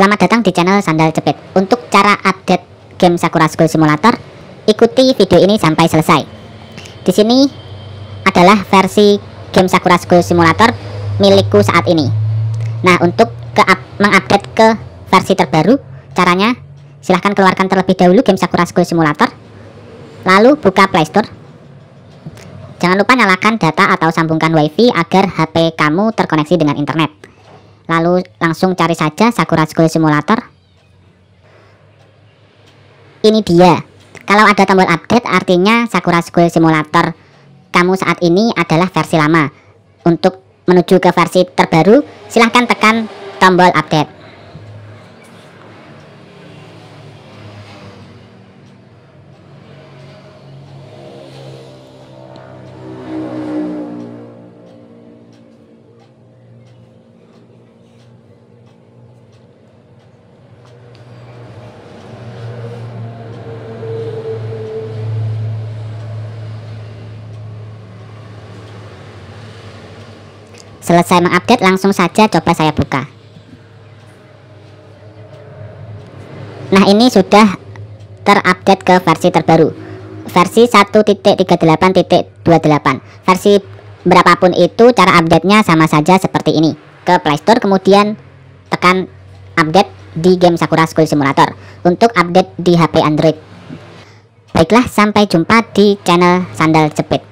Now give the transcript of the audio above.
Selamat datang di channel Sandal Cepet. Untuk cara update game Sakura School Simulator, ikuti video ini sampai selesai. Di sini adalah versi game Sakura School Simulator milikku saat ini. Nah, untuk ke mengupdate ke versi terbaru, caranya silahkan keluarkan terlebih dahulu game Sakura School Simulator, lalu buka Play Store. Jangan lupa nyalakan data atau sambungkan WiFi agar HP kamu terkoneksi dengan internet lalu langsung cari saja Sakura School Simulator ini dia kalau ada tombol update artinya Sakura School Simulator kamu saat ini adalah versi lama untuk menuju ke versi terbaru silahkan tekan tombol update Selesai mengupdate langsung saja coba saya buka Nah ini sudah terupdate ke versi terbaru Versi 1.38.28 Versi berapapun itu cara update-nya sama saja seperti ini Ke playstore kemudian tekan update di game Sakura School Simulator Untuk update di HP Android Baiklah sampai jumpa di channel Sandal Jepit